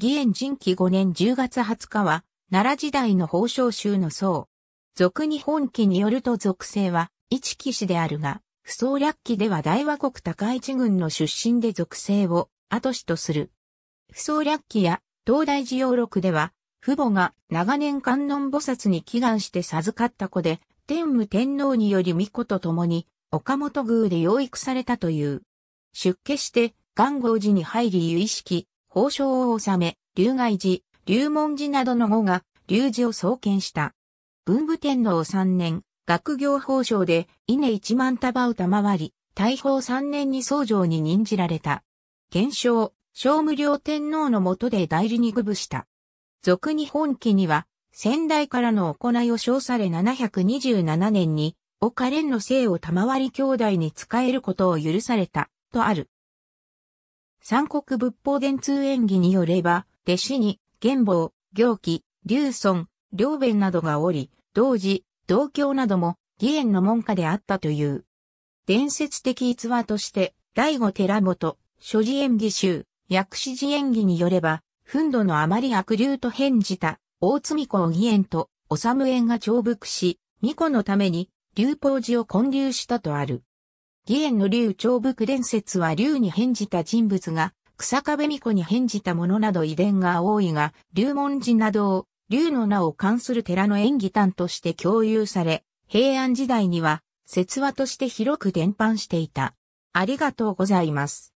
義援人紀5年10月20日は、奈良時代の宝生宗の僧。俗日本記によると俗性は、一騎士であるが、不僧略記では大和国高市軍の出身で俗性を後氏とする。不僧略記や東大寺要録では、父母が長年観音菩薩に祈願して授かった子で、天武天皇により巫女と共に、岡本宮で養育されたという。出家して、元号寺に入り由意識、宝生を治め、龍外寺、龍門寺などの後が、龍寺を創建した。文武天皇3年、学業宝奨で稲一万束を賜り、大宝3年に僧正に任じられた。現象、聖武両天皇の下で代理に具部した。俗に本記には、先代からの行いを称され727年に、岡蓮の姓を賜り兄弟に仕えることを許された、とある。三国仏法伝通演技によれば、弟子に、玄坊、行基、龍尊、両弁などがおり、同時、同教なども、義援の門下であったという。伝説的逸話として、醍醐寺本、諸寺演技集、薬師寺演技によれば、憤怒のあまり悪流と返じた、大津美子を義援と、おさむ縁が重複し、巫女のために、流法寺を建立したとある。義援の竜長伏伝説は竜に変じた人物が、草壁巫女に変じたものなど遺伝が多いが、竜文字などを、竜の名を冠する寺の演技譚として共有され、平安時代には、説話として広く伝播していた。ありがとうございます。